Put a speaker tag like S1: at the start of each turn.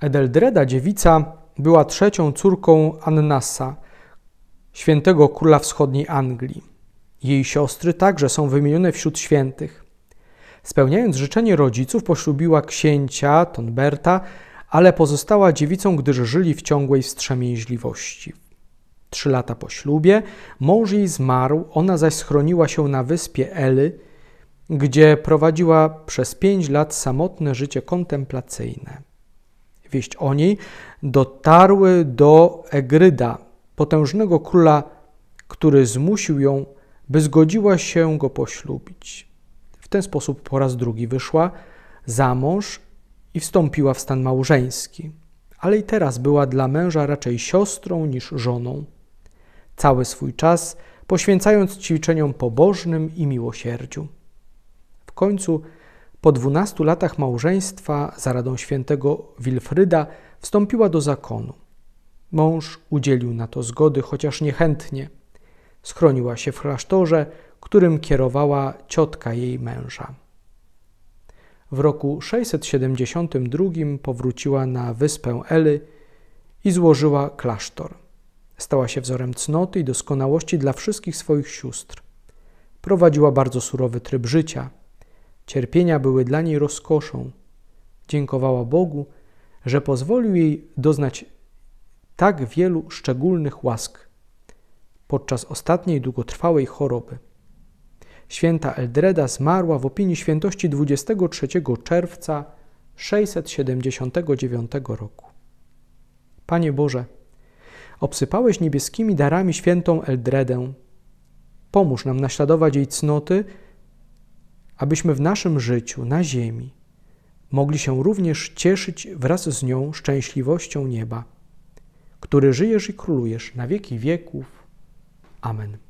S1: Edeldreda dziewica była trzecią córką Annasa, świętego króla wschodniej Anglii. Jej siostry także są wymienione wśród świętych. Spełniając życzenie rodziców, poślubiła księcia Tonberta, ale pozostała dziewicą, gdyż żyli w ciągłej wstrzemięźliwości. Trzy lata po ślubie mąż jej zmarł, ona zaś schroniła się na wyspie Ely, gdzie prowadziła przez pięć lat samotne życie kontemplacyjne wieść o niej, dotarły do Egryda, potężnego króla, który zmusił ją, by zgodziła się go poślubić. W ten sposób po raz drugi wyszła za mąż i wstąpiła w stan małżeński, ale i teraz była dla męża raczej siostrą niż żoną. Cały swój czas poświęcając ćwiczeniom pobożnym i miłosierdziu. W końcu po 12 latach małżeństwa za radą świętego Wilfryda wstąpiła do zakonu. Mąż udzielił na to zgody, chociaż niechętnie. Schroniła się w klasztorze, którym kierowała ciotka jej męża. W roku 672 powróciła na wyspę Ely i złożyła klasztor. Stała się wzorem cnoty i doskonałości dla wszystkich swoich sióstr. Prowadziła bardzo surowy tryb życia – Cierpienia były dla niej rozkoszą. Dziękowała Bogu, że pozwolił jej doznać tak wielu szczególnych łask podczas ostatniej długotrwałej choroby. Święta Eldreda zmarła w opinii świętości 23 czerwca 679 roku. Panie Boże, obsypałeś niebieskimi darami świętą Eldredę. Pomóż nam naśladować jej cnoty abyśmy w naszym życiu na ziemi mogli się również cieszyć wraz z nią szczęśliwością nieba, który żyjesz i królujesz na wieki wieków. Amen.